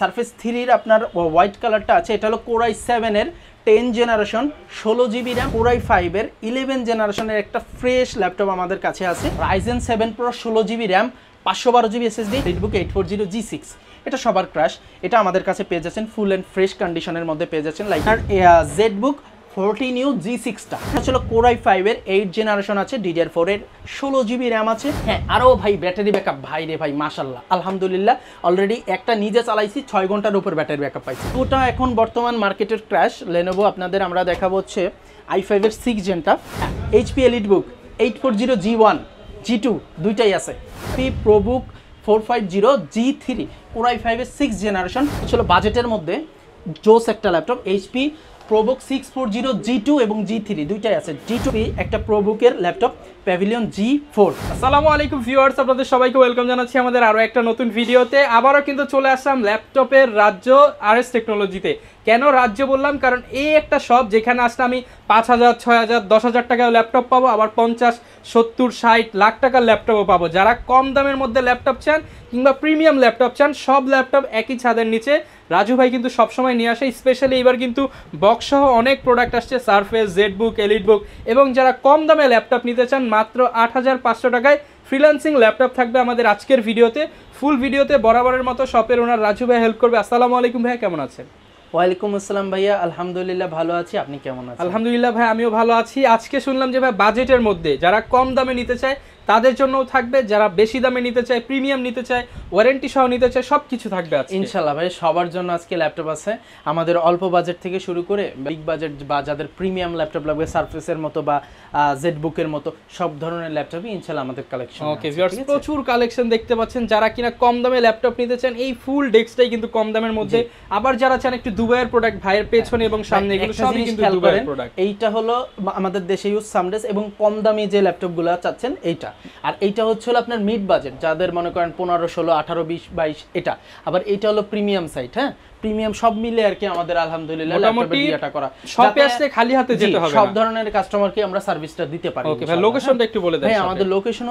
Surface থ্রির আপনার white কালারটা আছে এটা হলো কোরাই সেভেনের টেন জেনারেশন ষোলো জিবি র্যাম কোরাই ফাইভের ইলেভেন জেনারেশনের একটা ফ্রেশ ল্যাপটপ আমাদের কাছে আছে রাইজেন সেভেন প্রো ষোলো জিবি র্যাম পাঁচশো বারো GB SSD redbook eight four zero G six এটা সবার ক্রাশ এটা আমাদের কাছে পেয়ে যাচ্ছেন ফুল অ্যান্ড ফ্রেশ কন্ডিশনের মধ্যে পেয়ে যাচ্ছেন লাইক আর Z book fourteen new G সিক্সটা আসলে কোরাই ফাইভের এইট জেনারেশন আছে ডিডিআর ফোরের ষোলো জিবি র্যাম আছে হ্যাঁ আরও ভাই ব্যাটারি ব্যাকআপ ভাই রে ভাই মাসাল্লাহ আলহামদুলিল্লাহ অলরেডি একটা নিজে চালাইছি ছয় ঘন্টার উপর ব্যাটারি ব্যাকআপ পাইছি ওটা এখন বর্তমান মার্কেটের ক্র্যাশ লেনোভো আপনাদের আমরা দেখাবো হচ্ছে আই ফাইভের সিক্স জেনটা HP Elite Book eight four zero G one G two দুইটাই আছে P ProBook four five zero G three core i ফাইভের সিক্স জেনারেশন ছিল বাজেটের মধ্যে জোস একটা laptop HP ProBook six four zero G two এবং জি থ্রি দুইটাই আছে জি টু একটা প্রোবুকের ল্যাপটপ প্যাভিলিয়ন জি ফোর আসসালামু আলাইকুম ভিউয়ার্স আপনাদের সবাইকে ওয়েলকাম জানাচ্ছি আমাদের আরও একটা নতুন ভিডিওতে আবারও কিন্তু চলে আসলাম ল্যাপটপের রাজ্য আর এস টেকনোলজিতে কেন রাজ্য বললাম কারণ এই একটা সব যেখানে আসলে আমি পাঁচ হাজার ছয় হাজার দশ হাজার টাকার ল্যাপটপ পাবো আবার পঞ্চাশ সত্তর ষাট লাখ টাকার ল্যাপটপও পাবো যারা কম দামের মধ্যে ল্যাপটপ চান কিংবা প্রিমিয়াম ল্যাপটপ চান সব ল্যাপটপ একই ছাদের নিচে রাজু ভাই কিন্তু সবসময় নিয়ে আসে স্পেশালি এবার কিন্তু বক্সসহ অনেক প্রোডাক্ট আসছে সারফেস জেড বুক এলিড বুক এবং যারা কম দামে ল্যাপটপ নিতে চান মাত্র আট টাকায় ফ্রিল্যান্সিং ল্যাপটপ থাকবে আমাদের আজকের ভিডিওতে ফুল ভিডিওতে বরাবরের মতো শপের ওনার রাজু ভাই হেল্প করবে আসসালামু আলাইকুম ভাই কেমন আছেন ওয়ালাইকুম আসসালাম ভাইয়া আলহামদুলিল্লাহ ভালো আছি আপনি কেমন আছেন আলহামদুলিল্লাহ ভাই আমিও ভালো আছি আজকে শুনলাম যে ভাই বাজেটের মধ্যে যারা কম দামে নিতে চায় তাদের জন্যও থাকবে যারা বেশি দামে নিতে চায় প্রিমিয়াম নিতে চায় ওয়ারেন্টি সহ নিতে চায় সব কিছু থাকবে ইনশাল্লাহ ভাই সবার জন্য আজকে ল্যাপটপ আছে আমাদের অল্প বাজেট থেকে শুরু করে বিগ বাজেট বা যাদের প্রিমিয়াম ল্যাপটপ লাগবে সার্ফেসের মতো বা জেড এর মতো সব ধরনের ল্যাপটপই ইনশাল্লাহ আমাদের কালেকশন ওকে ভিউয়ার্স প্রচুর কালেকশন দেখতে পাচ্ছেন যারা কিনা কম দামে ল্যাপটপ নিতে চান এই ফুল ডেস্কটাই কিন্তু কম দামের মধ্যে আবার যারা চান একটু দুবাইয়ের প্রোডাক্ট ভাইয়ের পেছনে এবং সামনে এগুলো সবই কিন্তু দুবাইয়ের প্রোডাক্ট এইটা হলো আমাদের দেশে ইউজ সামডেস এবং কম দামি যে ল্যাপটপগুলো চাচ্ছেন এইটা আর এইটা হচ্ছে হলো আপনার মিড বাজেট যাদের মনে করেন পনেরো ষোলো আঠারো বিশ বাইশ এটা আবার এইটা হলো প্রিমিয়াম সাইট হ্যাঁ প্রিমিয়াম সব মিলে আর কি আমাদের আলহামদুলিল্লাহ করা খালি হাতে যেতে হবে সব ধরনের কাস্টমারকে আমরা সার্ভিসটা দিতে পারি ওকে ভাই লোকেশনটা একটু বলে দেন হ্যাঁ আমাদের location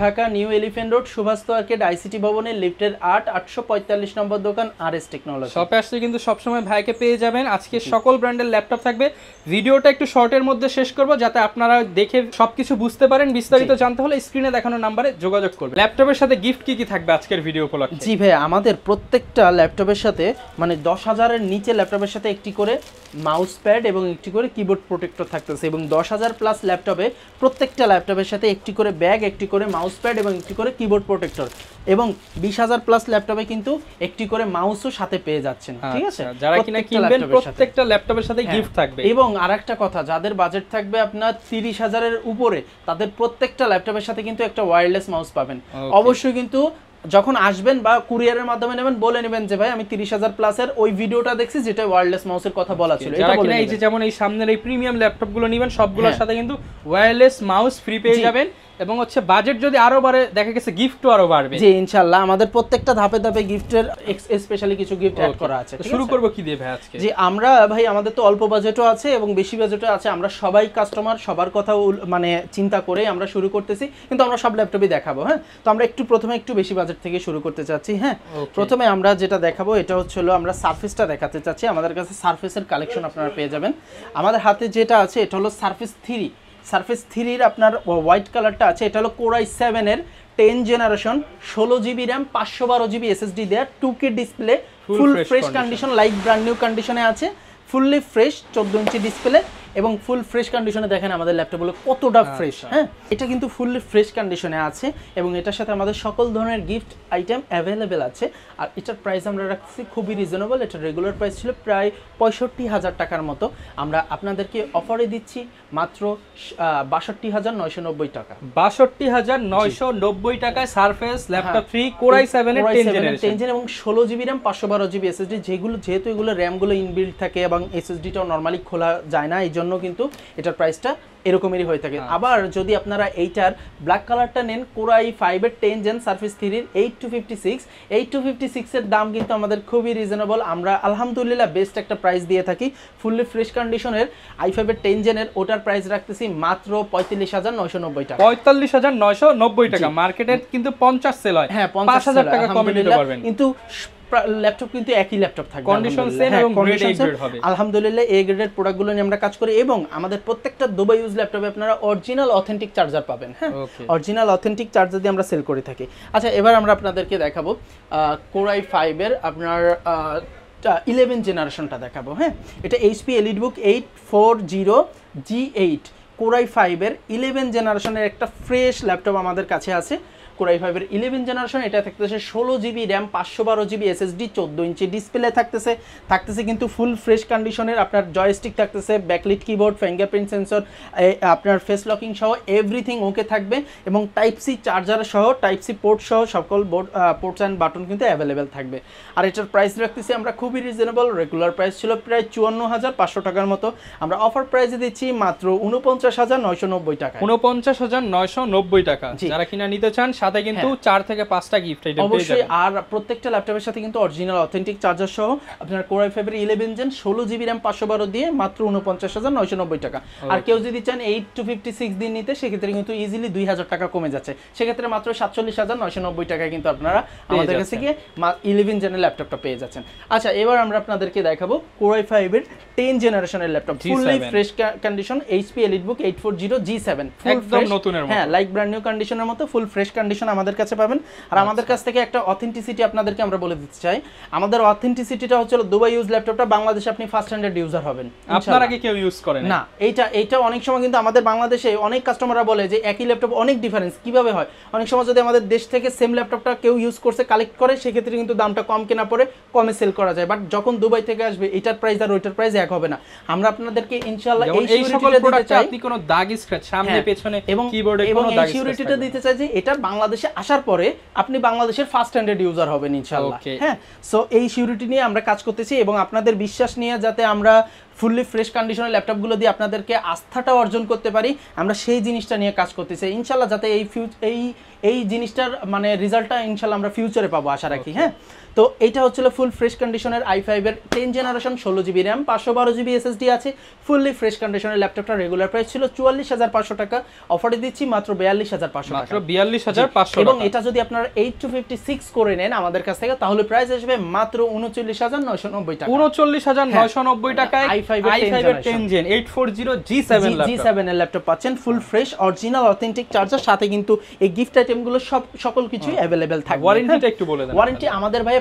Dhaka new elephant road Subhash market ICT ভবনের লিফটের 8 845 নম্বর দোকান টেকনোলজি কিন্তু সব সময় ভাইকে পেয়ে যাবেন আজকে সকল ব্র্যান্ডের ল্যাপটপ থাকবে ভিডিওটা একটু শর্টের মধ্যে শেষ করব যাতে আপনারা দেখে সবকিছু বুঝতে পারেন বিস্তারিত জানতে হলে স্ক্রিনে দেখানো নম্বরে যোগাযোগ করবেন ল্যাপটপের সাথে গিফট কি কি থাকবে আজকের ভিডিও উপলক্ষে জি ভাই আমাদের প্রত্যেকটা ল্যাপটপের সাথে মানে মানে দশ হাজারের নিচে ল্যাপটপের সাথে একটি করে মাউস প্যাড এবং একটি করে কিবোর্ড প্রোটেক্টর থাকতেছে এবং দশ হাজার প্লাস ল্যাপটপে প্রত্যেকটা ল্যাপটপের সাথে একটি করে ব্যাগ একটি করে মাউস প্যাড এবং একটি করে কিবোর্ড প্রোটেক্টর এবং বিশ হাজার প্লাস ল্যাপটপে কিন্তু একটি করে মাউসও সাথে পেয়ে যাচ্ছেন ঠিক আছে আচ্ছা, যারা কিনা কিনবেন প্রত্যেকটা ল্যাপটপের সাথে গিফট হ্যাঁ, থাকবে এবং আরেকটা কথা যাদের বাজেট থাকবে আপনার তিরিশ হাজারের উপরে তাদের প্রত্যেকটা ল্যাপটপের সাথে কিন্তু একটা ওয়্যারলেস মাউস পাবেন অবশ্যই কিন্তু যখন আসবেন বা কুরিয়ারের মাধ্যমে নেবেন বলে নেবেন যে ভাই আমি তিরিশ হাজার প্লাসের ওই ভিডিওটা দেখছি যেটা ওয়ারলেস মাউসের কথা বলা ছিল এই যে যেমন এই সামনের এই প্রিমিয়াম ল্যাপটপ গুলো নেবেন সবগুলোর হ্যাঁ। সাথে কিন্তু ওয়ারলেস মাউস ফ্রি পেয়ে যাবেন এবং হচ্ছে বাজেট যদি আরো বাড়ে দেখা গেছে গিফটও আরো বাড়বে জি ইনশাআল্লাহ আমাদের প্রত্যেকটা ধাপে ধাপে গিফটের স্পেশালি কিছু গিফট অ্যাড করা আছে শুরু করব কি দিয়ে ভাই আজকে জি আমরা ভাই আমাদের তো অল্প বাজেটও আছে এবং বেশি বাজেটও আছে আমরা সবাই কাস্টমার সবার কথা মানে চিন্তা করে আমরা শুরু করতেছি কিন্তু আমরা সব ল্যাপটপই দেখাবো হ্যাঁ তো আমরা একটু প্রথমে একটু বেশি বাজেট থেকে শুরু করতে চাচ্ছি হ্যাঁ প্রথমে আমরা যেটা দেখাবো এটা হচ্ছে হলো আমরা সার্ফেসটা দেখাতে চাচ্ছি আমাদের কাছে সার্ফেসের কালেকশন আপনারা পেয়ে যাবেন আমাদের হাতে যেটা আছে এটা হলো সার্ফেস থ্রি সার্ফেস থ্রির আপনার হোয়াইট কালারটা আছে এটা হলো কোরাই সেভেনের টেন জেনারেশন ষোলো জিবি র্যাম পাঁচশো বারো GB SSD there two K display full fresh condition like brand new কন্ডিশনে আছে ফুললি ফ্রেশ চোদ্দো ইঞ্চি ডিসপ্লে এবং ফুল ফ্রেশ কন্ডিশনে দেখেন আমাদের ল্যাপটপগুলো কতটা ফ্রেশ আচ্ছা। হ্যাঁ এটা কিন্তু ফুল ফ্রেশ কন্ডিশনে আছে এবং এটার সাথে আমাদের সকল ধরনের গিফট আইটেম অ্যাভেলেবেল আছে আর এটার প্রাইস আমরা রাখছি খুবই রিজনেবল এটার রেগুলার প্রাইস ছিল প্রায় পঁয়ষট্টি হাজার টাকার মতো আমরা আপনাদেরকে অফারে দিচ্ছি মাত্র বাষট্টি হাজার নয়শো নব্বই টাকা বাষট্টি হাজার নয়শো নব্বই হ্যাঁ। টাকায় Surface laptop free core i seven ten gen এবং ষোলো জিবি র্যাম পাঁচশো বারো জিবি এসএসডি যেগুলো যেহেতু এগুলো র্যামগুলো ইনবিল্ড থাকে এবং এসএসডিটাও নর্মালি খোলা যায় না এই জন্য কিন্তু এটার প্রাইসটা এরকমেরই হয়ে থাকে আচ্ছা। আবার যদি আপনারা এইটার ব্ল্যাক কালারটা নেন কোরাই ফাইভের টেন জেন সার্ফিস থ্রির eight two fifty six eight two fifty সিক্সের দাম কিন্তু আমাদের খুবই রিজনেবল আমরা আলহামদুলিল্লাহ বেস্ট একটা প্রাইস দিয়ে থাকি ফুললি ফ্রেশ কন্ডিশনের আই ফাইভের টেন জেনের ওটার প্রাইস রাখতেছি মাত্র পঁয়তাল্লিশ হাজার নয়শো নব্বই টাকা পঁয়তাল্লিশ হাজার নয়শো নব্বই টাকা মার্কেটের কিন্তু পঞ্চাশ সেল হয় হ্যাঁ পঞ্চাশ হাজার টাকা কিন্তু ল্যাপটপ কিন্তু একই ল্যাপটপ থাকবে কন্ডিশন সেম হ্যাঁ, এবং গ্রেড এ গ্রেড হবে আলহামদুলিল্লাহ এ গ্রেডের প্রোডাক্টগুলো নিয়ে আমরা কাজ করি এবং আমাদের প্রত্যেকটা দুবাই ইউজ ল্যাপটপে আপনারা অরিজিনাল অথেন্টিক চার্জার পাবেন হ্যাঁ অরিজিনাল অথেন্টিক চার্জার দিয়ে আমরা সেল করে থাকি আচ্ছা এবার আমরা আপনাদেরকে দেখাবো কোরাই ফাইভের আপনার ইলেভেন জেনারেশনটা দেখাবো হ্যাঁ এটা HP Elite Book eight four zero G eight core i ফাইভের ইলেভেন জেনারেশনের একটা ফ্রেশ ল্যাপটপ আমাদের কাছে আছে কোরাই ফাইভের ইলেভেন জেনারেশন এটা থাকতেছে ষোলো জিবি র্যাম পাঁচশো বারো জিবি এসএসডি চোদ্দো ইঞ্চি ডিসপ্লে থাকতেছে থাকতেছে কিন্তু ফুল ফ্রেশ কন্ডিশনের আপনার জয়স্টিক থাকতেছে ব্যাকলিট কিবোর্ড ফিঙ্গারপ্রিন্ট সেন্সর আপনার ফেস লকিং সহ এভরিথিং ওকে থাকবে এবং টাইপ সি চার্জার সহ টাইপ সি পোর্ট সহ সকল বোর্ড পোর্টস অ্যান্ড বাটন কিন্তু অ্যাভেলেবেল থাকবে আর এটার প্রাইস রাখতেছি আমরা খুবই রিজনেবল রেগুলার প্রাইস ছিল প্রায় চুয়ান্ন হাজার পাঁচশো টাকার মতো আমরা অফার প্রাইসে দিচ্ছি মাত্র উনপঞ্চাশ হাজার নয়শো নব্বই টাকা উনপঞ্চাশ হাজার নয়শো নব্বই টাকা যারা কিনা নিতে চান সাত সাথে কিন্তু হ্যাঁ। চার থেকে পাঁচটা গিফট আইটেম পেয়ে যাবেন অবশ্যই আর প্রত্যেকটা ল্যাপটপের সাথে কিন্তু অরিজিনাল অথেন্টিক চার্জার সহ আপনার কোরাই ফাইভের 11 জেন 16 জিবি র্যাম 512 দিয়ে মাত্র 49990 টাকা আর কেউ যদি চান এইট টু ফিফটি দিন নিতে সেক্ষেত্রে কিন্তু ইজিলি 2000 টাকা কমে যাচ্ছে সেক্ষেত্রে মাত্র 47990 টাকা কিন্তু আপনারা আমাদের কাছে গিয়ে ইলেভেন জেনের ল্যাপটপটা পেয়ে যাচ্ছেন আচ্ছা এবার আমরা আপনাদেরকে দেখাবো কোরাই এর 10 জেনারেশনের laptop fully fresh condition HP Elite 840 G7 four zero G seven একদম নতুনের হ্যাঁ লাইক ব্র্যান্ড নিউ কন্ডিশনের মতো ফুল ফ্রেশ কন্ডিশন কন্ডিশন আমাদের কাছে পাবেন আর আচ্ছা। আমাদের কাছ থেকে একটা অথেন্টিসিটি আপনাদেরকে আমরা বলে দিতে চাই আমাদের অথেন্টিসিটিটা হচ্ছে দুবাই ইউজ ল্যাপটপটা বাংলাদেশে আপনি ফার্স্ট হ্যান্ডেড ইউজার হবেন আপনার আগে কেউ ইউজ করেন না এইটা এইটা অনেক সময় কিন্তু আমাদের বাংলাদেশে অনেক কাস্টমাররা বলে যে একই ল্যাপটপ অনেক ডিফারেন্স কিভাবে হয় অনেক সময় যদি আমাদের দেশ থেকে সেম ল্যাপটপটা কেউ ইউজ করছে কালেক্ট করে সেক্ষেত্রে কিন্তু দামটা কম কেনা পড়ে কমে সেল করা যায় বাট যখন দুবাই থেকে আসবে এটার প্রাইস আর ওইটার প্রাইস এক হবে না আমরা আপনাদেরকে ইনশাআল্লাহ এই সকল প্রোডাক্টে আপনি কোনো দাগ স্ক্র্যাচ সামনে হ্যাঁ, পেছনে এবং কিবোর্ডে কোনো দাগ স্ক্র্যাচ দিতে চাই যে এটা বাংলাদেশে আসার পরে আপনি বাংলাদেশের ফার্স্ট স্ট্যান্ডার্ড ইউজার হবেন ইনশাল্লাহ হ্যাঁ সো এই সিউরিটি নিয়ে আমরা কাজ করতেছি এবং আপনাদের বিশ্বাস নিয়ে যাতে আমরা ফুললি ফ্রেশ কন্ডিশনের ল্যাপটপগুলো দিয়ে আপনাদেরকে আস্থাটা অর্জন করতে পারি আমরা সেই জিনিসটা নিয়ে কাজ করতে চাই ইনশাল্লাহ যাতে এই ফিউচ এই এই জিনিসটার মানে রেজাল্টটা ইনশাল্লাহ আমরা ফিউচারে পাবো আশা রাখি হ্যাঁ তো এটা হচ্ছিলো ফুল ফ্রেশ কন্ডিশনের আই ফাইভের টেন জেনারেশন ষোলো জিবি র্যাম পাঁচশো বারো জিবি এসএসডি আছে ফুললি ফ্রেশ কন্ডিশনের ল্যাপটপটা রেগুলার প্রাইস ছিল চুয়াল্লিশ হাজার পাঁচশো টাকা অফারে দিচ্ছি মাত্র বিয়াল্লিশ হাজার পাঁচশো মাত্র বিয়াল্লিশ হাজার পাঁচশো এবং এটা যদি আপনারা এইট টু ফিফটি সিক্স করে নেন আমাদের কাছ থেকে তাহলে প্রাইস আসবে মাত্র উনচল্লিশ হাজার নয়শো নব্বই টাকা উনচল্লিশ হাজার হ্যাঁ। নয়শো নব্বই মানে টাকায় আই পাচ্ছেন full fresh original authentic charger সাথে কিন্তু এই গিফট সব সকল কিছুই একটু বলে ওয়ারেন্টি আমাদের ভাই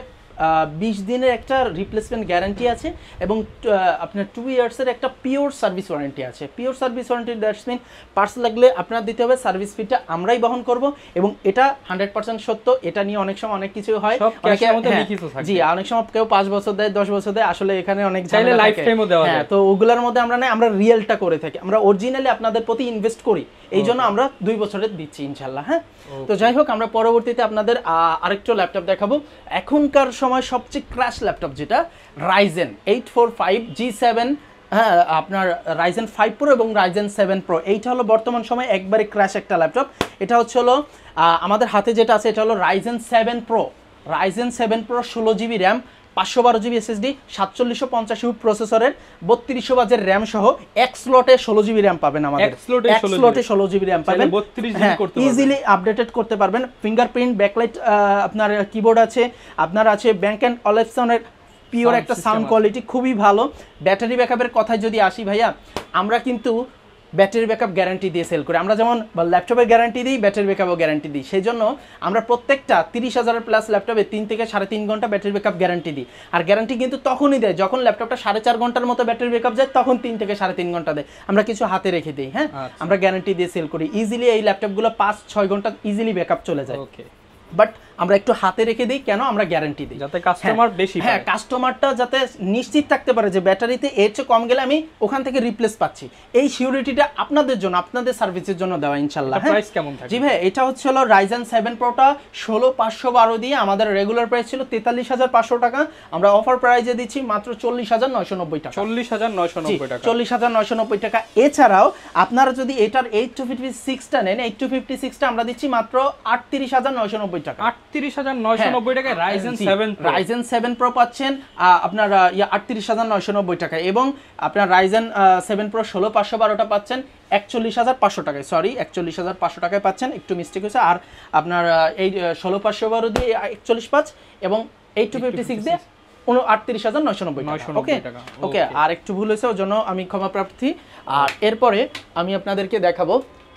বিশ দিনের একটা রিপ্লেসমেন্ট গ্যারান্টি আছে এবং আপনার টু ইয়ার্সের একটা পিওর সার্ভিস ওয়ারেন্টি আছে pure service warranty that's mean parts লাগলে আপনার দিতে হবে সার্ভিস ফিটা আমরাই বহন করব এবং এটা হান্ড্রেড সত্য এটা নিয়ে অনেক সময় অনেক কিছু হয় হ্যাঁ, জি অনেক সময় কেউ পাঁচ বছর দেয় দশ বছর দেয় আসলে এখানে অনেক চাইলে লাইফ টাইমও দেওয়া হ্যাঁ তো ওগুলোর মধ্যে আমরা না আমরা রিয়েলটা করে থাকি আমরা অরিজিনালি আপনাদের প্রতি ইনভেস্ট করি এই জন্য আমরা দুই বছরের দিচ্ছি ইনশাল্লাহ হ্যাঁ তো যাই হোক আমরা পরবর্তীতে আপনাদের আরেকটা ল্যাপটপ দেখাবো এখনকার সময় সবচেয়ে ক্র্যাশ ল্যাপটপ যেটা Ryzen eight four five G seven হ্যাঁ আপনার রাইজেন ফাইভ প্রো এবং রাইজেন সেভেন প্রো এইটা হলো বর্তমান সময় একবারে ক্র্যাশ একটা ল্যাপটপ এটা হচ্ছে হলো আমাদের হাতে যেটা আছে এটা হলো Ryzen seven pro Ryzen seven pro ষোলো জিবি র্যাম পাঁচশো বারো জিবি এসএসডি সাতচল্লিশশো পঞ্চাশ ইউ প্রসেসরের বত্রিশশো বাজের র্যাম সহ এক স্লটে ষোলো জিবি র্যাম পাবেন আমাদের ষোলো জিবি র্যাম পাবেন ইজিলি আপডেটেড হ্যাঁ, করতে পারবেন ফিঙ্গারপ্রিন্ট ব্যাকলাইট আপনার কিবোর্ড আছে আপনার আছে ব্যাঙ্ক অ্যান্ড অলেকশনের পিওর একটা সাউন্ড কোয়ালিটি খুবই ভালো ব্যাটারি ব্যাকআপের কথায় যদি আসি ভাইয়া আমরা কিন্তু ব্যাটারি ব্যাকআপ গ্যারান্টি দিয়ে সেল করি আমরা যেমন ল্যাপটপের গ্যারান্টি দিই ব্যাটারি ব্যাকআপও গ্যারান্টি দিই সেই জন্য আমরা প্রত্যেকটা তিরিশ হাজারের প্লাস ল্যাপটপে তিন থেকে সাড়ে তিন ঘন্টা ব্যাটারি ব্যাকআপ গ্যারান্টি দিই আর গ্যারান্টি কিন্তু তখনই দেয় যখন ল্যাপটপটা সাড়ে চার ঘন্টার মতো ব্যাটারি ব্যাকআপ যায় তখন তিন থেকে সাড়ে তিন ঘন্টা দেয় আমরা কিছু হাতে রেখে দিই হ্যাঁ আচ্ছা। আমরা গ্যারান্টি দিয়ে সেল করি ইজিলি এই ল্যাপটপগুলো পাঁচ ছয় ঘন্টা ইজিলি ব্যাকআপ চলে যায় ওকে বাট আমরা একটু হাতে রেখে দিই কেন আমরা গ্যারান্টি দিই যাতে কাস্টমার হ্যাঁ, বেশি হ্যাঁ কাস্টমারটা যাতে নিশ্চিত থাকতে পারে যে ব্যাটারিতে এর চেয়ে কম গেলে আমি ওখান থেকে রিপ্লেস পাচ্ছি এই সিউরিটিটা আপনাদের জন্য আপনাদের সার্ভিসের জন্য দেওয়া ইনশাল্লাহ প্রাইস হ্যাঁ? কেমন থাকে জি ভাই এটা হচ্ছে হলো রাইজেন সেভেন প্রোটা ষোলো পাঁচশো বারো দিয়ে আমাদের রেগুলার প্রাইস ছিল তেতাল্লিশ হাজার পাঁচশো টাকা আমরা অফার প্রাইজে দিচ্ছি মাত্র চল্লিশ হাজার নয়শো নব্বই টাকা চল্লিশ হাজার নয়শো নব্বই টাকা চল্লিশ হাজার নয়শো নব্বই টাকা এছাড়াও আপনারা যদি এটার এইট টু ফিফটি সিক্সটা নেন এইট টু ফিফটি সিক্সটা আমরা দিচ্ছি মাত্র আটত্রিশ হাজার নয়শো নব্বই টাকা আটত্রিশ হাজার নয়শো নব্বই টাকায় রাইজেন সেভেন প্রো পাচ্ছেন আপনার ইয়া আটত্রিশ হাজার নয়শো টাকায় এবং আপনার রাইজেন সেভেন প্রো ষোলো পাঁচশো বারোটা পাচ্ছেন একচল্লিশ হাজার পাঁচশো টাকায় সরি একচল্লিশ হাজার পাঁচশো টাকায় পাচ্ছেন একটু মিস্টেক হয়েছে আর আপনার এই ষোলো পাঁচশো বারো দিয়ে একচল্লিশ পাঁচ এবং এইট টু ফিফটি সিক্স দিয়ে আটত্রিশ হাজার নয়শো নব্বই ওকে ওকে আর একটু ভুল হয়েছে ওর জন্য আমি ক্ষমা প্রার্থী আর এরপরে আমি আপনাদেরকে দেখাবো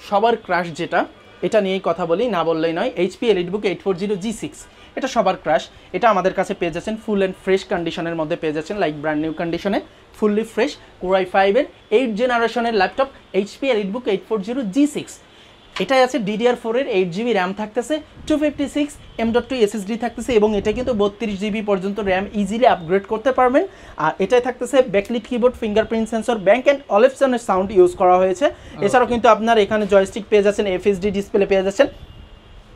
সবার ক্রাশ যেটা এটা নিয়েই কথা বলি না বললেই নয় HP EliteBook eight four zero G six এটা সবার ক্রাশ এটা আমাদের কাছে পেয়ে যাচ্ছেন ফুল অ্যান্ড ফ্রেশ কন্ডিশনের মধ্যে পেয়ে যাচ্ছেন লাইক ব্র্যান্ড নিউ কন্ডিশনে ফুললি ফ্রেশ কোরাই ফাইভের এইট জেনারেশনের laptop HP EliteBook eight four zero G six এটাই আছে ডিডিআর ফোরের এইট জিবি র্যাম থাকতেছে two fifty six M dot two SSD থাকতেছে এবং এটা কিন্তু বত্রিশ জিবি পর্যন্ত র্যাম ইজিলি আপগ্রেড করতে পারবেন আর এটাই থাকতেছে backlit keyboard fingerprint sensor Bang and অলেপশনের সাউন্ড ইউজ করা হয়েছে এছাড়াও কিন্তু আপনার এখানে জয়স্টিক পেয়ে যাচ্ছেন এফএসডি ডিসপ্লে পেয়ে যাচ্ছেন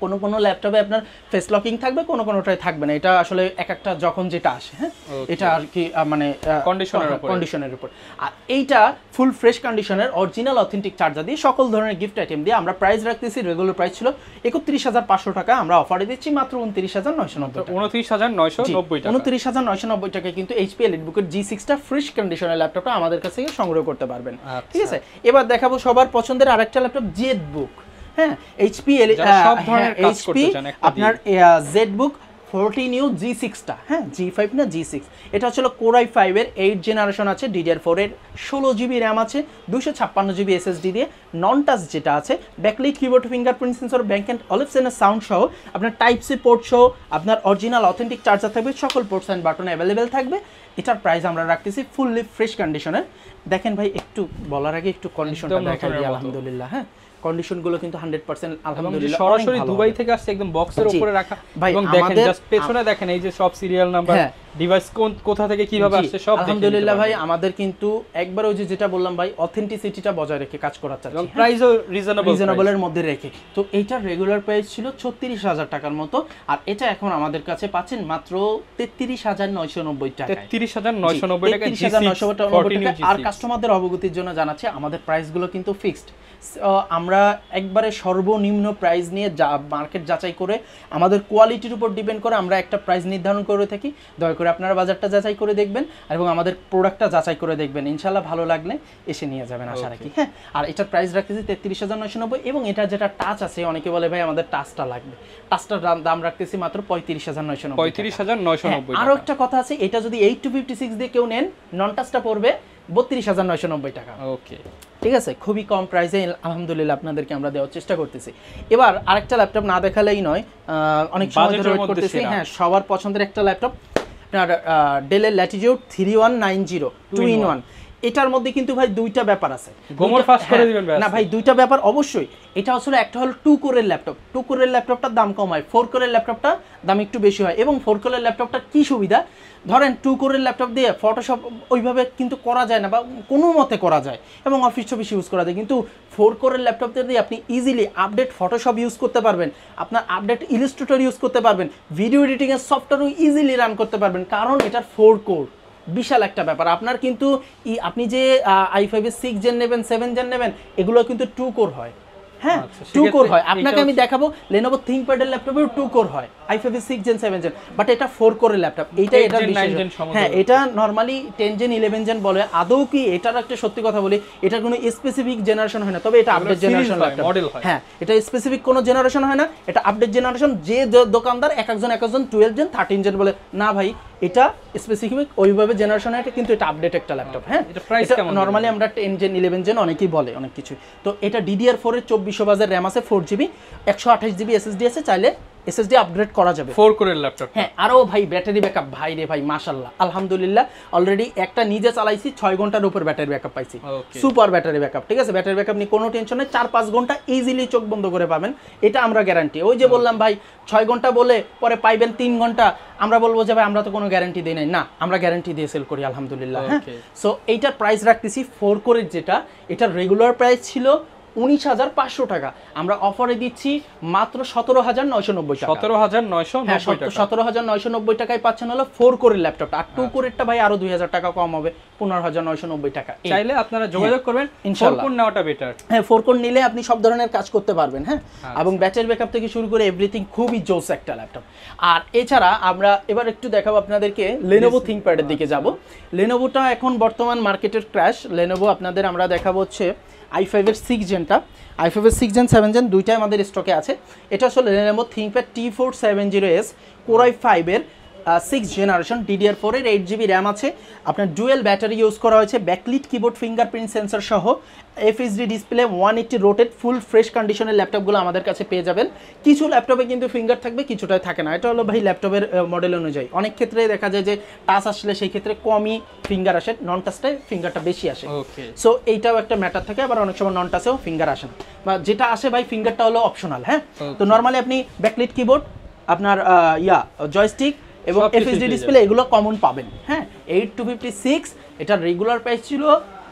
কোনো কোনো ল্যাপটপে আপনার ফেস লকিং থাকবে কোনো কোনোটায় থাকবে না এটা আসলে এক একটা যখন যেটা আসে হ্যাঁ এটা আর কি মানে কন্ডিশনের উপর কন্ডিশনের উপর আর এইটা ফুল ফ্রেশ কন্ডিশনের অরিজিনাল অথেন্টিক চার্জার দিয়ে সকল ধরনের গিফট আইটেম দিয়ে আমরা প্রাইস রাখতেছি রেগুলার প্রাইস ছিল একত্রিশ হাজার পাঁচশো টাকা আমরা অফারে দিচ্ছি মাত্র উনত্রিশ হাজার নয়শো নব্বই উনত্রিশ হাজার নয়শো নব্বই উনত্রিশ হাজার নয়শো নব্বই টাকায় কিন্তু এইচপি এলিট এর জি সিক্সটা ফ্রেশ কন্ডিশনের ল্যাপটপটা আমাদের কাছে সংগ্রহ করতে পারবেন আচ্ছা। ঠিক আছে এবার দেখাবো সবার পছন্দের আরেকটা ল্যাপটপ জেড বুক হ্যাঁ এইচপি e, হ্যাঁ, এইচপি আপনার জেড বুক জি সিক্সটা হ্যাঁ জি ফাইভ না জি সিক্স এটা হচ্ছিল কোরাই ফাইভের এইট জেনারেশন আছে ফোরের ষোলো জিবি র্যাম আছে দুশো ছাপ্পান্ন জিবি এসএসডি দিয়ে নন টাচ যেটা আছে backlit keyboard fingerprint sensor Bang and অলিপসেনের সাউন্ড সহ আপনার টাইপ সি পোর্ট সহ আপনার অরিজিনাল অথেন্টিক চার্জার থাকবে সকল পোর্টস অ্যান্ড বাটন অ্যাভেলেবেল থাকবে এটার প্রাইস আমরা রাখতেছি ফুললি ফ্রেশ কন্ডিশনের দেখেন ভাই একটু বলার আগে একটু কন্ডিশনটা দেখাই দিই আলহামদুলিল্লাহ হ্যাঁ কন্ডিশন গুলো কিন্তু 100% আলহামদুলিল্লাহ সরাসরি দুবাই থেকে আসছে একদম বক্সের উপরে রাখা এবং দেখেন জাস্ট পেছনে দেখেন এই যে সব সিরিয়াল হ্যাঁ। নাম্বার ডিভাইস কোন কোথা থেকে কিভাবে আসছে সব আলহামদুলিল্লাহ ভাই আমাদের কিন্তু একবার ওই যে যেটা বললাম ভাই অথেন্টিসিটিটা বজায় রেখে কাজ করা চাচ্ছি এবং প্রাইসও রিজনেবল রিজনেবলের মধ্যে রেখে তো এটা রেগুলার প্রাইস ছিল 36000 টাকার মতো আর এটা এখন আমাদের কাছে পাচ্ছেন মাত্র 33990 টাকা 33990 টাকা 33990 টাকা আর কাস্টমারদের অবগতির জন্য জানাচ্ছি আমাদের প্রাইসগুলো কিন্তু ফিক্সড আমরা একবারে সর্বনিম্ন প্রাইস নিয়ে মার্কেট যাচাই করে আমাদের কোয়ালিটির উপর ডিপেন্ড করে আমরা একটা প্রাইস নির্ধারণ করে থাকি দয়া করে করে আপনারা বাজারটা যাচাই করে দেখবেন এবং আমাদের প্রোডাক্টটা যাচাই করে দেখবেন ইনশাল্লাহ ভালো লাগলে এসে নিয়ে যাবেন আশা রাখি হ্যাঁ আর এটার প্রাইস রাখতেছি তেত্রিশ হাজার নয়শো নব্বই এবং এটা যেটা টাচ আছে অনেকে বলে ভাই আমাদের টাচটা লাগবে টাচটার দাম রাখতেছি মাত্র পঁয়ত্রিশ হাজার নয়শো নব্বই পঁয়ত্রিশ হাজার নয়শো নব্বই হ্যাঁ, আরও একটা কথা আছে এটা যদি এইট টু ফিফটি সিক্স দিয়ে কেউ নেন নন টাচটা পড়বে বত্রিশ হাজার নয়শো নব্বই টাকা ওকে ঠিক আছে খুবই কম প্রাইসে আলহামদুলিল্লাহ আপনাদেরকে আমরা দেওয়ার চেষ্টা করতেছি এবার আরেকটা ল্যাপটপ না দেখালেই নয় অনেক সময় ধরে করতেছি হ্যাঁ সবার পছন্দের একটা ল্যাপটপ আপনার ডেলের Latitude three one nine zero two in one এটার মধ্যে কিন্তু ভাই দুইটা ব্যাপার আছে গোমর ফাস্ট করে হ্যাঁ, দিবেন না ভাই দুইটা ব্যাপার অবশ্যই এটা আসলে একটা হলো টু কোরের ল্যাপটপ টু কোরের ল্যাপটপটার দাম কম হয় ফোর কোরের ল্যাপটপটা দাম একটু বেশি হয় এবং ফোর কোরের ল্যাপটপটা কি সুবিধা ধরেন টু কোরের ল্যাপটপ দিয়ে ফটোশপ ওইভাবে কিন্তু করা যায় না বা কোনো মতে করা যায় এবং অফিস ছবি ইউজ করা যায় কিন্তু ফোর কোরের ল্যাপটপ দিয়ে আপনি ইজিলি আপডেট ফটোশপ ইউজ করতে পারবেন আপনার আপডেট ইলিস্ট্রেটর ইউজ করতে পারবেন ভিডিও এডিটিংয়ের সফটওয়্যারও ইজিলি রান করতে পারবেন কারণ এটার ফোর কোর বিশাল একটা ব্যাপার আপনার কিন্তু আপনি যে আই ফাইভের সিক্স জেন নেবেন সেভেন জেন নেবেন এগুলো কিন্তু টু কোর হয় হ্যাঁ টু আচ্ছা, কোর হয় আপনাকে আমি দেখাবো লেনোভো প্যাডের ল্যাপটপেও টু কোর হয় i five six gen seven gen but এটা ফোর কোরের ল্যাপটপ এইটা এটা হ্যাঁ এটা normally ten gen eleven gen বলে আদৌ কি এটার একটা সত্যি কথা বলি এটার কোনো স্পেসিফিক জেনারেশন হয় না তবে এটা আপডেট জেনারেশন হ্যাঁ এটা স্পেসিফিক কোনো জেনারেশন হয় না এটা আপডেট জেনারেশন যে দোকানদার এক একজন এক একজন টুয়েলভ জেন থার্টিন জেন বলে না ভাই এটা স্পেসিফিক ওইভাবে জেনারেশন এটা কিন্তু এটা আপডেট একটা ল্যাপটপ হ্যাঁ এটা প্রাইস কেমন নরমালি আমরা 10 জেন 11 জেন অনেকেই বলে অনেক কিছু তো এটা DDR4 এর 2400 বাজার RAM আছে 4GB 128GB SSD আছে চাইলে এসএসডি আপগ্রেড করা যাবে ফোর কোরের ল্যাপটপ হ্যাঁ আরও ভাই ব্যাটারি ব্যাকআপ ভাই রে ভাই মাশাল্লাহ আলহামদুলিল্লাহ অলরেডি একটা নিজে চালাইছি ছয় ঘন্টার উপর ব্যাটারি ব্যাকআপ পাইছি সুপার ব্যাটারি ব্যাকআপ ঠিক আছে ব্যাটারি ব্যাকআপ নিয়ে কোনো টেনশন নেই চার পাঁচ ঘন্টা ইজিলি চোখ বন্ধ করে পাবেন এটা আমরা গ্যারান্টি ওই যে বললাম ভাই ছয় ঘন্টা বলে পরে পাইবেন তিন ঘন্টা আমরা বলবো যে ভাই আমরা তো কোনো গ্যারান্টি দিই নাই না আমরা গ্যারান্টি দিয়ে সেল করি আলহামদুলিল্লাহ হ্যাঁ সো এইটার প্রাইস রাখতেছি ফোর কোরের যেটা এটার রেগুলার প্রাইস ছিল উনিশ হাজার পাঁচশো টাকা আমরা অফারে দিচ্ছি মাত্র সতেরো হাজার নয়শো নব্বই সতেরো হাজার নয়শো হ্যাঁ, সতেরো হাজার নয়শো নব্বই টাকায় পাচ্ছেন হলো ফোর কোরের ল্যাপটপটা আর টু কোরেরটা আচ্ছা। ভাই আরো দুই হাজার টাকা কম হবে পনেরো হাজার নয়শো নব্বই টাকা চাইলে আপনারা যোগাযোগ হ্যাঁ, করবেন ইনশাল্লাহ নেওয়াটা বেটার হ্যাঁ ফোর কোর নিলে আপনি সব ধরনের কাজ করতে পারবেন হ্যাঁ আচ্ছা। এবং ব্যাটের ব্যাকআপ থেকে শুরু করে এভরিথিং খুবই জোস একটা ল্যাপটপ আর এছাড়া আমরা এবার একটু দেখাবো আপনাদেরকে লেনোভো প্যাডের দিকে যাব লেনোভোটা আচ্ছা। এখন বর্তমান মার্কেটের ক্র্যাশ লেনোভো আপনাদের আমরা দেখাবো হচ্ছে আই ফাইভের সিক্স জেনটা আই ফাইভের সিক্স জেন সেভেন জেন দুইটাই আমাদের স্টকে আছে এটা আসলে রেনেমো ThinkPad T four seven zero S core i ফাইভের সিক্স জেনারেশন ডিডিআর ফোরের এইট জিবি র্যাম আছে আপনার ডুয়েল ব্যাটারি ইউজ করা হয়েছে ব্যাকলিট কিবোর্ড ফিঙ্গারপ্রিন্ট সেন্সর সহ FHD display one eighty rotated full fresh কন্ডিশনের ল্যাপটপগুলো আমাদের কাছে পেয়ে যাবেন কিছু ল্যাপটপে কিন্তু ফিঙ্গার থাকবে কিছুটাই থাকে না এটা হলো ভাই ল্যাপটপের মডেল অনুযায়ী অনেক ক্ষেত্রে দেখা যায় যে টাচ আসলে সেই ক্ষেত্রে কমই ফিঙ্গার আসে নন টাচটাই ফিঙ্গারটা বেশি আসে সো এইটাও একটা ম্যাটার থাকে আবার অনেক সময় নন টাচেও ফিঙ্গার আসে না বা যেটা আসে ভাই ফিঙ্গারটা হলো অপশনাল হ্যাঁ তো নর্মালি আপনি ব্যাকলিট কিবোর্ড আপনার ইয়া জয়স্টিক এবং এফএসডি ডিসপ্লে এগুলো কমন পাবেন হ্যাঁ এইট টু ফিফটি সিক্স এটার রেগুলার প্রাইস ছিল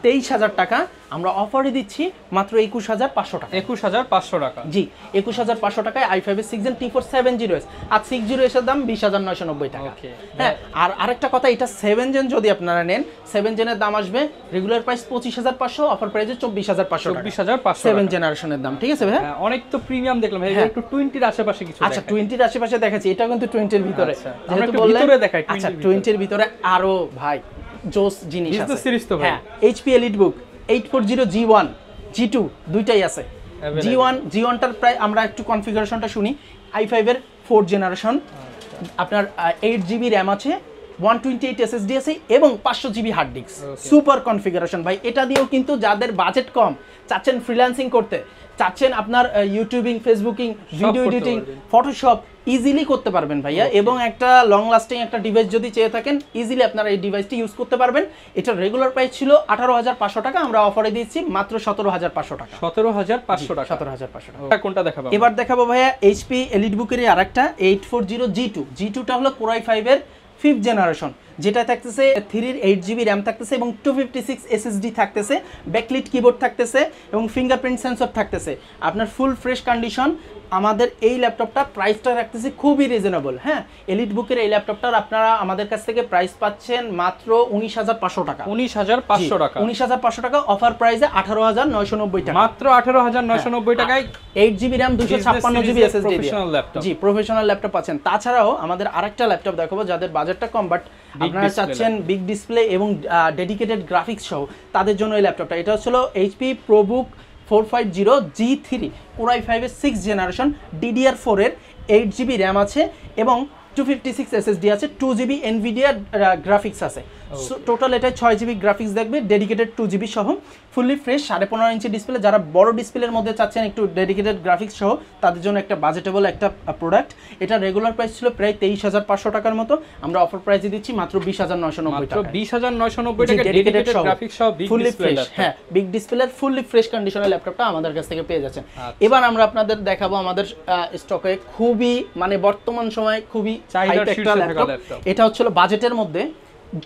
তেইশ হাজার টাকা আমরা অফারে দিচ্ছি মাত্র একুশ হাজার পাঁচশো টাকা একুশ হাজার পাঁচশো টাকা জি একুশ হাজার পাঁচশো টাকায় i five six T four seven zero S আর সিক্স জিরো এসের দাম বিশ হাজার নয়শো নব্বই টাকা হ্যাঁ আর আরেকটা কথা এটা সেভেন জেন যদি আপনারা নেন সেভেন জেনের দাম আসবে রেগুলার প্রাইস পঁচিশ হাজার পাঁচশো অফার প্রাইসে চব্বিশ হাজার পাঁচশো চব্বিশ হাজার পাঁচশো সেভেন জেনারেশনের দাম ঠিক আছে ভাই হ্যাঁ, অনেক তো প্রিমিয়াম দেখলাম হ্যাঁ। একটু টোয়েন্টির আশেপাশে কিছু আচ্ছা টোয়েন্টির আশেপাশে দেখাচ্ছি এটা কিন্তু টোয়েন্টির ভিতরে আচ্ছা, যেহেতু বললেন আচ্ছা টোয়েন্টির ভিতরে আরো ভাই জোস জিনিস আছে সিরিজ তো ভাই হ্যাঁ HP Elite book 840 four zero দুইটাই আছে জি ওয়ান জি প্রায় আমরা একটু কনফিগারেশনটা শুনি আই এর ফোর জেনারেশন আচ্ছা। আপনার এইট জিবি র্যাম আছে 128 টোয়েন্টি এসএসডি আছে এবং পাঁচশো GB hard disk super configuration ভাই এটা দিয়েও কিন্তু যাদের বাজেট কম চাচ্ছেন ফ্রিল্যান্সিং করতে চাচ্ছেন আপনার YouTubing Facebooking video editing Photoshop easily করতে পারবেন ভাইয়া এবং একটা লং লাস্টিং একটা ডিভাইস যদি চেয়ে থাকেন ইজিলি আপনারা এই ডিভাইসটি ইউজ করতে পারবেন এটা রেগুলার প্রাইস ছিল আঠারো হাজার পাঁচশো টাকা আমরা অফারে দিয়েছি মাত্র সতেরো হাজার পাঁচশো টাকা সতেরো হাজার পাঁচশো টাকা সতেরো হাজার পাঁচশো টাকা কোনটা দেখাবো এবার দেখাবো ভাইয়া এইচপি এলিট বুকের আর একটা eight four zero G two G টুটা হলো কোরাই ফাইভের ফিফথ জেনারেশন যেটা থাকতেছে থ্রির এইট জিবি র্যাম থাকতেছে এবং টু ফিফটি সিক্স এসএসডি থাকতেছে ব্যাকলিট কিবোর্ড থাকতেছে এবং ফিঙ্গারপ্রিন্ট সেন্সর থাকতেছে আপনার ফুল ফ্রেশ কন্ডিশন আমাদের এই ল্যাপটপটা প্রাইসটা রাখতেছি খুবই রিজনেবল হ্যাঁ এলিট বুকের এই ল্যাপটপটার আপনারা আমাদের কাছ থেকে প্রাইস পাচ্ছেন মাত্র উনিশ হাজার পাঁচশো টাকা উনিশ হাজার পাঁচশো টাকা উনিশ হাজার পাঁচশো টাকা অফার প্রাইসে আঠারো হাজার নয়শো নব্বই টাকা মাত্র আঠারো হাজার নয়শো নব্বই হ্যাঁ। টাকায় এইট জিবি র্যাম দুশো ছাপ্পান্ন GB SSD G professional laptop পাচ্ছেন তাছাড়াও আমাদের আরেকটা ল্যাপটপ দেখাবো যাদের বাজেটটা কম বাট আপনারা চাচ্ছেন বিগ ডিসপ্লে এবং ডেডিকেটেড গ্রাফিক্স সহ তাদের জন্য এই ল্যাপটপটা এটা হচ্ছিল HP ProBook four five zero G three core i ফাইভের সিক্স জেনারেশন ডিডিআর ফোরের এইট জিবি র্যাম আছে এবং টু ফিফটি সিক্স এসএসডি আছে টু জিবি এনভিডিয়া গ্রাফিক্স আছে টোটাল এটা ছয় জিবি গ্রাফিক্স দেখবে ডেডিকেটেড টু জিবি সহ ফুললি ফ্রেশ সাড়ে পনেরো ইঞ্চি ডিসপ্লে যারা বড় ডিসপ্লের মধ্যে চাচ্ছেন একটু ডেডিকেটেড গ্রাফিক্স সহ তাদের জন্য একটা বাজেটেবল একটা প্রোডাক্ট এটা রেগুলার প্রাইস ছিল প্রায় তেইশ হাজার পাঁচশো টাকার মতো আমরা অফার প্রাইসে দিচ্ছি মাত্র বিশ হাজার নয়শো নব্বই টাকা বিশ হাজার নয়শো নব্বই টাকা ডেডিকেটেড গ্রাফিক্স সহ ফুললি ফ্রেশ হ্যাঁ বিগ ডিসপ্লের ফুললি ফ্রেশ কন্ডিশনের ল্যাপটপটা আমাদের কাছ থেকে পেয়ে যাচ্ছেন আচ্ছা। এবার আমরা আপনাদের দেখাবো আমাদের স্টকে খুবই মানে বর্তমান সময় খুবই চাহিদা এটা হচ্ছিল বাজেটের মধ্যে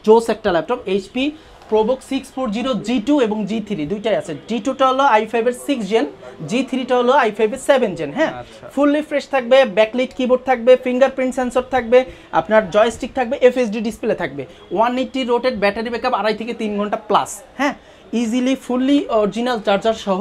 জোস একটা laptop HP ProBook six four zero G two এবং জি থ্রি দুইটাই আছে জি টুটা হলো আই ফাইভের সিক্স জেন জি থ্রিটা হলো আই ফাইভের সেভেন জেন হ্যাঁ ফুললি আচ্ছা। ফ্রেশ থাকবে ব্যাকলিট কিবোর্ড থাকবে ফিঙ্গারপ্রিন্ট সেন্সর থাকবে আপনার জয়স্টিক থাকবে এফএসডি ডিসপ্লে থাকবে one eighty rotated battery backup আড়াই থেকে তিন ঘন্টা প্লাস হ্যাঁ ইজিলি ফুললি অরিজিনাল চার্জার সহ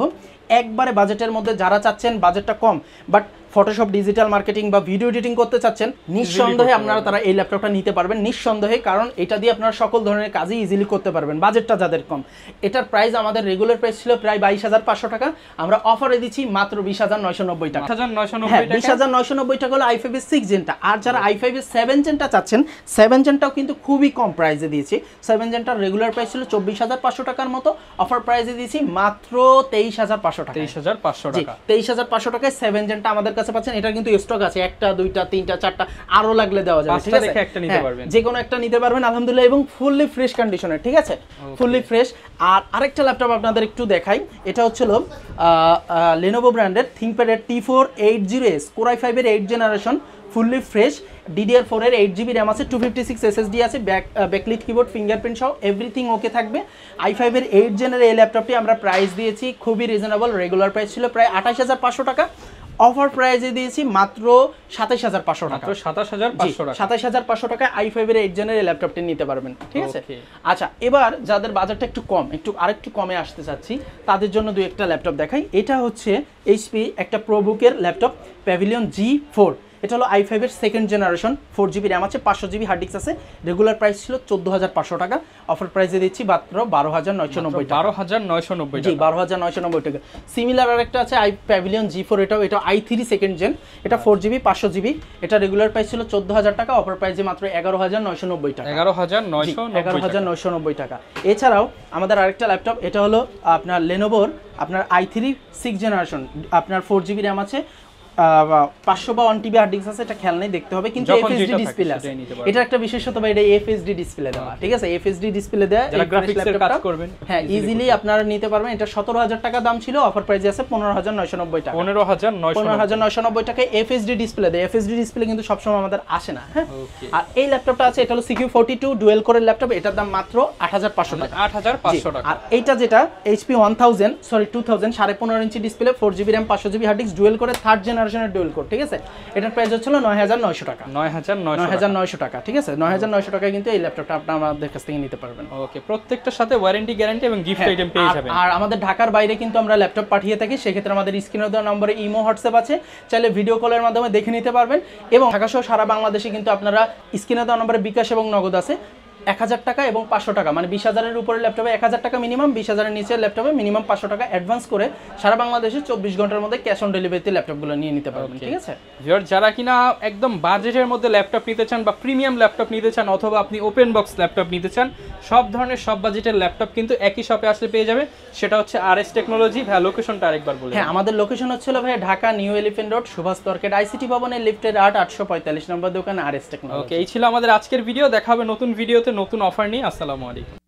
একবারে বাজেটের মধ্যে যারা চাচ্ছেন বাজেটটা কম বাট ফটোশপ ডিজিটাল মার্কেটিং বা ভিডিও এডিটিং করতে চাচ্ছেন নিঃসন্দেহে আপনারা তারা এই ল্যাপটপটা নিতে পারবেন নিঃসন্দেহে কারণ এটা দিয়ে আপনারা সকল ধরনের কাজই ইজিলি করতে পারবেন বাজেটটা যাদের কম এটার প্রাইস আমাদের রেগুলার প্রাইস ছিল প্রায় বাইশ হাজার পাঁচশো টাকা আমরা অফারে দিচ্ছি মাত্র বিশ হাজার নয়শো নব্বই টাকা বিশ হাজার নয়শো নব্বই হ্যাঁ, টাকা হলো আই ফাইভ এর সিক্স জেনটা আর যারা আই ফাইভ এর সেভেন জেনটা চাচ্ছেন সেভেন জেনটাও কিন্তু খুবই কম প্রাইসে দিয়েছি সেভেন জেনটার রেগুলার প্রাইস ছিল চব্বিশ হাজার পাঁচশো টাকার মতো অফার প্রাইসে দিয়েছি মাত্র তেইশ হাজার পাঁচশো টাকা তেইশ হাজার পাঁচশো টাকা তেইশ হাজার পাঁচশো টাকায় সেভেন জেনটা আমাদের কাছে পাচ্ছেন এটা কিন্তু স্টক আছে একটা দুইটা তিনটা চারটা আরো লাগলে দেওয়া যাবে ঠিক আছে একটা নিতে হ্যাঁ, পারবেন যে কোনো একটা নিতে পারবেন আলহামদুলিল্লাহ এবং ফুললি ফ্রেশ কন্ডিশনে ঠিক আছে ফুললি ফ্রেশ আর আরেকটা ল্যাপটপ আপনাদের একটু দেখাই এটা হচ্ছে লো লেনোভো ব্র্যান্ডের থিঙ্কপ্যাডের T four eight zero S core i ফাইভের eight generation fully fresh DDR ফোরের এইট জিবি র্যাম আছে টু ফিফটি সিক্স এসএসডি আছে ব্যাক ব্যাকলিট কিবোর্ড ফিঙ্গারপ্রিন্ট সহ এভরিথিং ওকে থাকবে আই ফাইভের এইট জেনের এই ল্যাপটপটি আমরা প্রাইস দিয়েছি খুবই রিজনেবল রেগুলার প্রাইস ছিল প্রায় আঠাশ হাজার পাঁচশো টাকা অফার প্রাইজে দিয়েছি মাত্র সাতাশ হাজার পাঁচশো টাকা সাতাশ হাজার পাঁচশো টাকা সাতাশ হাজার পাঁচশো টাকায় আই ফাইভের এইট জেনের এই ল্যাপটপটি নিতে পারবেন ঠিক আছে আচ্ছা এবার যাদের বাজারটা একটু কম একটু আরেকটু কমে আসতে চাচ্ছি তাদের জন্য দু একটা ল্যাপটপ দেখাই এটা হচ্ছে এইচপি একটা প্রবুকের ল্যাপটপ প্যাভিলিয়ন জি ফোর এটা হলো আই ফাইভের second generation four GB RAM আছে পাঁচশো জিবি হার্ড ডিস্ক আছে রেগুলার প্রাইস ছিল চোদ্দো হাজার পাঁচশো টাকা অফার প্রাইসে দিচ্ছি মাত্র বারো হাজার নয়শো নব্বই বারো হাজার নয়শো নব্বই জি বারো হাজার নয়শো নব্বই টাকা সিমিলার আরেকটা আছে আই প্যাভিলিয়ন জি ফোর এটাও এটা আই থ্রি সেকেন্ড জেন এটা ফোর জিবি পাঁচশো জিবি এটা রেগুলার প্রাইস ছিল চোদ্দো হাজার টাকা অফার প্রাইসে মাত্র এগারো হাজার নয়শো নব্বই টাকা এগারো হাজার নয়শো এগারো হাজার নয়শো নব্বই টাকা এছাড়াও আমাদের আরেকটা ল্যাপটপ এটা হলো আপনার লেনোভোর আপনার আই থ্রি সিক্স জেনারেশন আপনার ফোর জিবি র্যাম আছে 500 বা 1 টিবি হার্ড ডিস্ক আছে এটা খেয়াল নেই দেখতে হবে কিন্তু এফএসডি ডিসপ্লে আছে এটা একটা বিশেষত্ব বা এটা এফএসডি ডিসপ্লে দেওয়া ঠিক আছে এফএসডি ডিসপ্লে যারা কাজ করবেন হ্যাঁ ইজিলি আপনারা নিতে পারবেন এটা 17000 টাকা দাম ছিল অফার প্রাইসে আছে 15990 টাকা 15990 এফএসডি ডিসপ্লে দেয় এফএসডি ডিসপ্লে কিন্তু সবসময় আমাদের আসে না হ্যাঁ আর এই ল্যাপটপটা আছে এটা হলো CQ42 ডুয়েল কোরের ল্যাপটপ এটার দাম মাত্র 8500 মানে টাকা 8500 টাকা আর এইটা যেটা HP 1000 সরি 2000 15.5 ইঞ্চি display 4GB RAM 500GB hard disk dual কোরের থার্ড জেনারেশন জেনারেশনের ডুয়েল কোর ঠিক আছে এটার প্রাইস হচ্ছিল নয় হাজার নয়শো টাকা নয় হাজার নয় হাজার নয়শো টাকা ঠিক আছে নয় হাজার নয়শো টাকায় কিন্তু এই ল্যাপটপটা আপনার আমাদের কাছ থেকে নিতে পারবেন ওকে প্রত্যেকটার সাথে ওয়ারেন্টি গ্যারান্টি এবং গিফট আইটেম হ্যাঁ, পেয়ে যাবেন আর আমাদের ঢাকার বাইরে কিন্তু আমরা ল্যাপটপ পাঠিয়ে থাকি সেক্ষেত্রে আমাদের স্ক্রিনে দেওয়া নম্বরে ইমো হোয়াটসঅ্যাপ আছে চাইলে ভিডিও কলের মাধ্যমে দেখে নিতে পারবেন এবং ঢাকাসহ সারা বাংলাদেশে কিন্তু আপনারা স্ক্রিনে দেওয়া নম্বরে বিকাশ এবং নগদ আছে এক হাজার টাকা এবং পাঁচশো টাকা মানে বিশ হাজারের উপরে ল্যাপটপে এক হাজার টাকা মিনিমাম বিশ হাজারের নিচের ল্যাপটপে মিনিমাম পাঁচশো টাকা অ্যাডভান্স করে সারা বাংলাদেশে চব্বিশ ঘন্টার মধ্যে ক্যাশ অন ডেলিভারিতে ল্যাপটপগুলো নিয়ে নিতে পারবেন ঠিক আছে যারা কিনা একদম বাজেটের মধ্যে ল্যাপটপ নিতে চান বা প্রিমিয়াম ল্যাপটপ নিতে চান অথবা আপনি ওপেন বক্স ল্যাপটপ নিতে চান সব ধরনের সব বাজেটের ল্যাপটপ কিন্তু একই শপে আসলে পেয়ে যাবে সেটা হচ্ছে আর এস টেকনোলজি ভ্যা লোকেশনটা আরেকবার বলি হ্যাঁ আমাদের লোকেশন হচ্ছিল ভাই Dhaka New Elephant Road Subhash market ICT ভবনের লিফটের আট আটশো পঁয়তাল্লিশ নম্বর দোকান আর এস টেকনোলজি ওকে এই ছিল আমাদের আজকের ভিডিও দেখা হবে নতুন ভিডিওতে নতুন অফার নিয়ে আসসালামু আলাইকুম